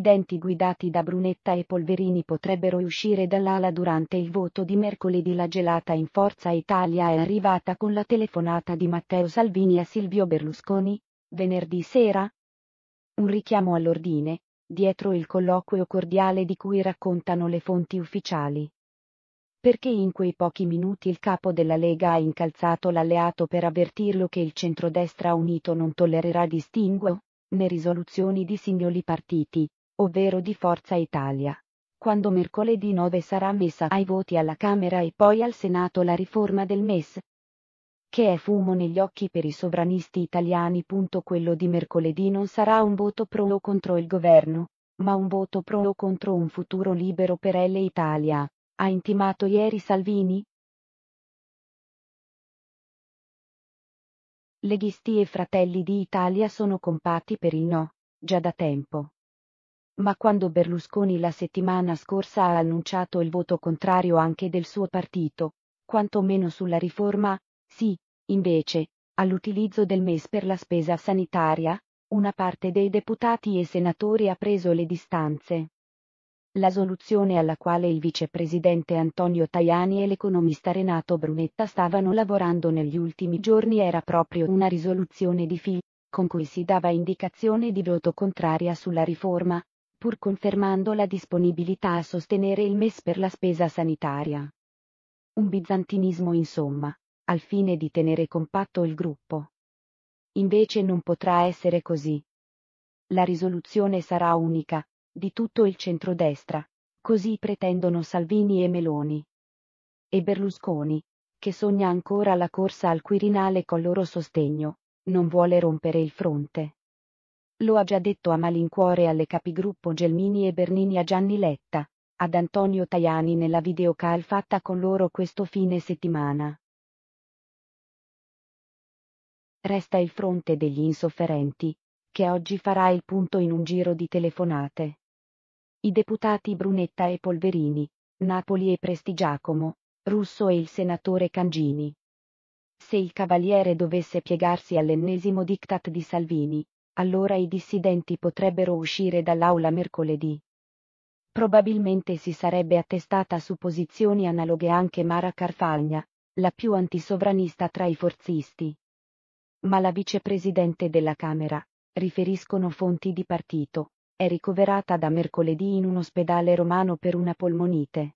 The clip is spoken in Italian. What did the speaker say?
dissidenti guidati da Brunetta e Polverini potrebbero uscire dall'ala durante il voto di mercoledì. La gelata in Forza Italia è arrivata con la telefonata di Matteo Salvini a Silvio Berlusconi, venerdì sera. Un richiamo all'ordine, dietro il colloquio cordiale di cui raccontano le fonti ufficiali. Perché in quei pochi minuti il capo della Lega ha incalzato l'alleato per avvertirlo che il centrodestra unito non tollererà distinguo, né risoluzioni di singoli partiti, ovvero di Forza Italia. Quando mercoledì 9 sarà messa ai voti alla Camera e poi al Senato la riforma del MES, che è fumo negli occhi per i sovranisti italiani. Quello di mercoledì non sarà un voto pro o contro il governo, ma un voto pro o contro un futuro libero per L Italia, ha intimato ieri Salvini. Leghisti e Fratelli di Italia sono compatti per il no, già da tempo ma quando Berlusconi la settimana scorsa ha annunciato il voto contrario anche del suo partito, quantomeno sulla riforma, sì, invece, all'utilizzo del MES per la spesa sanitaria, una parte dei deputati e senatori ha preso le distanze. La soluzione alla quale il vicepresidente Antonio Tajani e l'economista Renato Brunetta stavano lavorando negli ultimi giorni era proprio una risoluzione di FI, con cui si dava indicazione di voto contraria sulla riforma, pur confermando la disponibilità a sostenere il MES per la spesa sanitaria. Un bizantinismo insomma, al fine di tenere compatto il gruppo. Invece non potrà essere così. La risoluzione sarà unica, di tutto il centrodestra, così pretendono Salvini e Meloni. E Berlusconi, che sogna ancora la corsa al Quirinale col loro sostegno, non vuole rompere il fronte. Lo ha già detto a malincuore alle capigruppo Gelmini e Bernini a Gianni Letta, ad Antonio Tajani nella videocall fatta con loro questo fine settimana. Resta il fronte degli insofferenti, che oggi farà il punto in un giro di telefonate. I deputati Brunetta e Polverini, Napoli e Prestigiacomo, Russo e il senatore Cangini. Se il Cavaliere dovesse piegarsi all'ennesimo diktat di Salvini, allora i dissidenti potrebbero uscire dall'aula mercoledì. Probabilmente si sarebbe attestata su posizioni analoghe anche Mara Carfagna, la più antisovranista tra i forzisti. Ma la vicepresidente della Camera, riferiscono fonti di partito, è ricoverata da mercoledì in un ospedale romano per una polmonite.